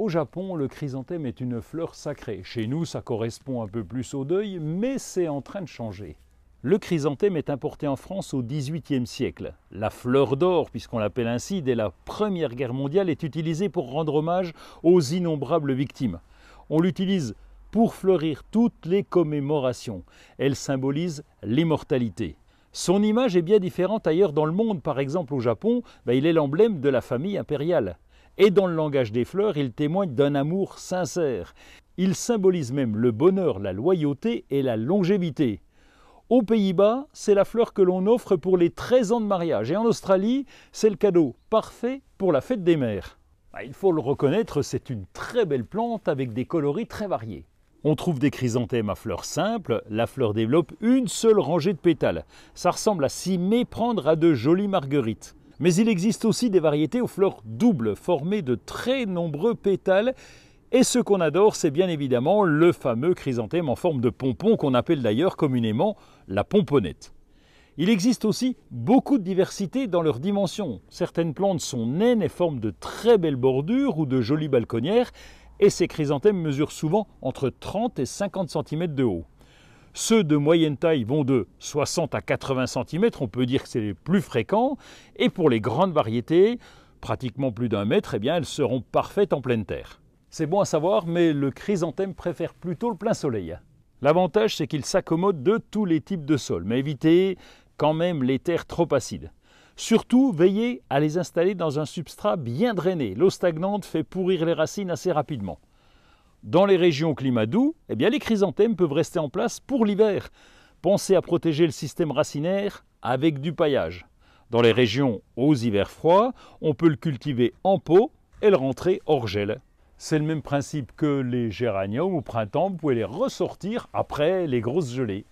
Au Japon, le chrysanthème est une fleur sacrée. Chez nous, ça correspond un peu plus au deuil, mais c'est en train de changer. Le chrysanthème est importé en France au XVIIIe siècle. La fleur d'or, puisqu'on l'appelle ainsi, dès la Première Guerre mondiale, est utilisée pour rendre hommage aux innombrables victimes. On l'utilise pour fleurir toutes les commémorations. Elle symbolise l'immortalité. Son image est bien différente ailleurs dans le monde. Par exemple, au Japon, ben, il est l'emblème de la famille impériale et dans le langage des fleurs, il témoigne d'un amour sincère. Il symbolise même le bonheur, la loyauté et la longévité. Aux Pays-Bas, c'est la fleur que l'on offre pour les 13 ans de mariage. Et en Australie, c'est le cadeau parfait pour la fête des mères. Bah, il faut le reconnaître, c'est une très belle plante avec des coloris très variés. On trouve des chrysanthèmes à fleurs simples, la fleur développe une seule rangée de pétales. Ça ressemble à s'y méprendre à de jolies marguerites. Mais il existe aussi des variétés aux fleurs doubles, formées de très nombreux pétales. Et ce qu'on adore, c'est bien évidemment le fameux chrysanthème en forme de pompon qu'on appelle d'ailleurs communément la pomponnette. Il existe aussi beaucoup de diversité dans leurs dimensions. Certaines plantes sont naines et forment de très belles bordures ou de jolies balconnières, et ces chrysanthèmes mesurent souvent entre 30 et 50 cm de haut. Ceux de moyenne taille vont de 60 à 80 cm, on peut dire que c'est les plus fréquents. Et pour les grandes variétés, pratiquement plus d'un mètre, eh bien, elles seront parfaites en pleine terre. C'est bon à savoir, mais le chrysanthème préfère plutôt le plein soleil. L'avantage, c'est qu'il s'accommode de tous les types de sols, mais évitez quand même les terres trop acides. Surtout, veillez à les installer dans un substrat bien drainé. L'eau stagnante fait pourrir les racines assez rapidement. Dans les régions au climat doux, eh bien, les chrysanthèmes peuvent rester en place pour l'hiver. Pensez à protéger le système racinaire avec du paillage. Dans les régions aux hivers froids, on peut le cultiver en pot et le rentrer hors gel. C'est le même principe que les géraniums au printemps, vous pouvez les ressortir après les grosses gelées.